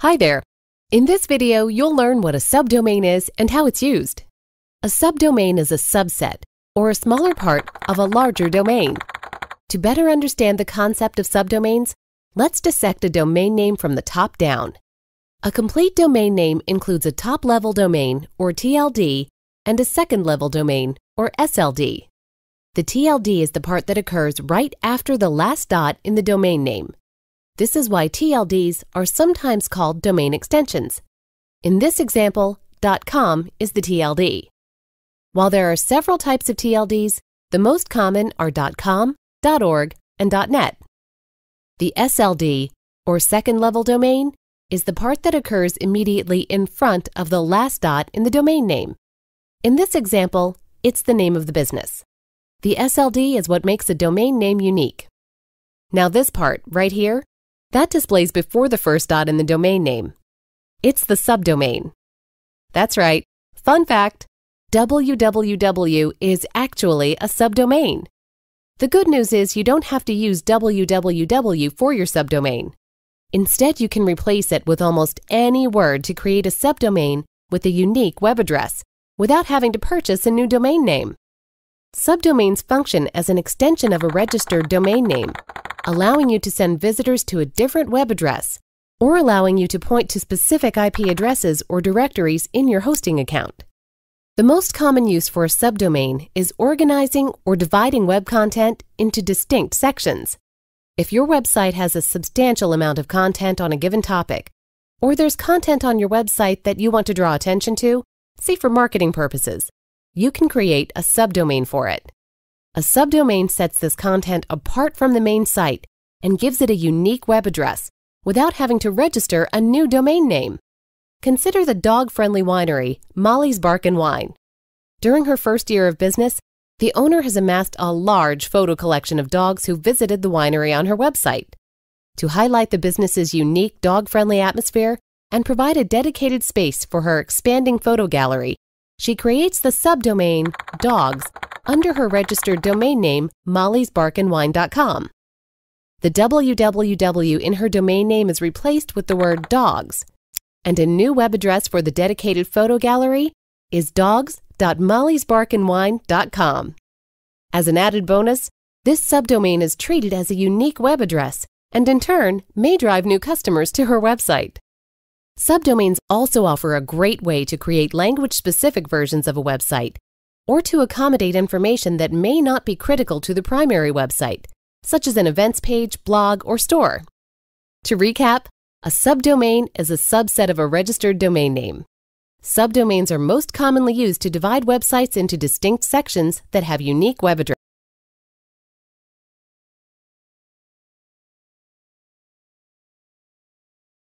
Hi there! In this video, you'll learn what a subdomain is and how it's used. A subdomain is a subset, or a smaller part, of a larger domain. To better understand the concept of subdomains, let's dissect a domain name from the top down. A complete domain name includes a top-level domain, or TLD, and a second-level domain, or SLD. The TLD is the part that occurs right after the last dot in the domain name. This is why TLDs are sometimes called domain extensions. In this example, .com is the TLD. While there are several types of TLDs, the most common are .com, .org, and .net. The SLD, or second level domain, is the part that occurs immediately in front of the last dot in the domain name. In this example, it's the name of the business. The SLD is what makes a domain name unique. Now this part, right here, that displays before the first dot in the domain name. It's the subdomain. That's right. Fun fact, www is actually a subdomain. The good news is you don't have to use www for your subdomain. Instead, you can replace it with almost any word to create a subdomain with a unique web address without having to purchase a new domain name. Subdomains function as an extension of a registered domain name allowing you to send visitors to a different web address or allowing you to point to specific IP addresses or directories in your hosting account. The most common use for a subdomain is organizing or dividing web content into distinct sections. If your website has a substantial amount of content on a given topic, or there's content on your website that you want to draw attention to, say for marketing purposes, you can create a subdomain for it. A subdomain sets this content apart from the main site and gives it a unique web address without having to register a new domain name. Consider the dog-friendly winery, Molly's Bark and Wine. During her first year of business, the owner has amassed a large photo collection of dogs who visited the winery on her website. To highlight the business's unique dog-friendly atmosphere and provide a dedicated space for her expanding photo gallery, she creates the subdomain dogs under her registered domain name, mollysbarkandwine.com. The www in her domain name is replaced with the word dogs, and a new web address for the dedicated photo gallery is dogs.mollysbarkandwine.com. As an added bonus, this subdomain is treated as a unique web address and in turn may drive new customers to her website. Subdomains also offer a great way to create language specific versions of a website or to accommodate information that may not be critical to the primary website, such as an events page, blog, or store. To recap, a subdomain is a subset of a registered domain name. Subdomains are most commonly used to divide websites into distinct sections that have unique web addresses.